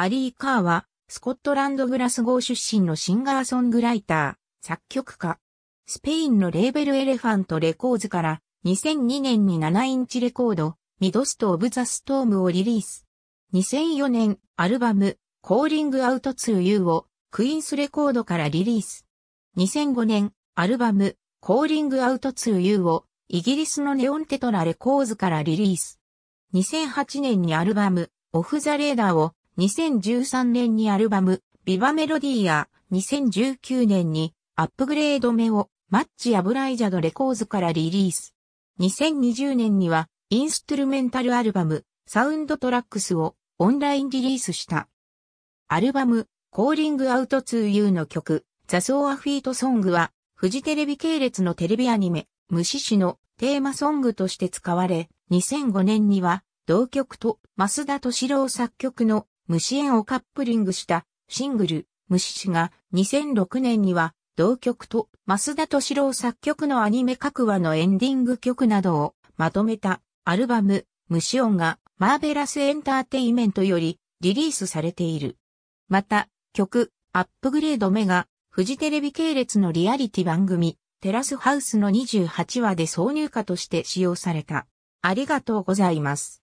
アリー・カーは、スコットランドグラスゴー出身のシンガーソングライター、作曲家。スペインのレーベルエレファントレコーズから2002年に7インチレコード、ミドスト・オブ・ザ・ストームをリリース。2004年、アルバム、コーリング・アウト・ツー・ユーを、クイーンスレコードからリリース。2005年、アルバム、コーリング・アウト・ツー・ユーを、イギリスのネオンテトラレコーズからリリース。2008年にアルバム、オフ・ザ・レーダーを2013年にアルバム、ビバメロディーや2019年にアップグレード目をマッチアブライジャドレコーズからリリース。2020年にはインストゥルメンタルアルバムサウンドトラックスをオンラインリリースした。アルバムコーリングアウトツー・ユーの曲ザ・ソーア・フィート・ソングはフジテレビ系列のテレビアニメ虫シのテーマソングとして使われ2005年には同曲と増田敏郎作曲の虫園をカップリングしたシングル、虫師が2006年には同曲と増田敏郎作曲のアニメ各話のエンディング曲などをまとめたアルバム、虫音がマーベラスエンターテイメントよりリリースされている。また、曲、アップグレードメガ、フジテレビ系列のリアリティ番組、テラスハウスの28話で挿入歌として使用された。ありがとうございます。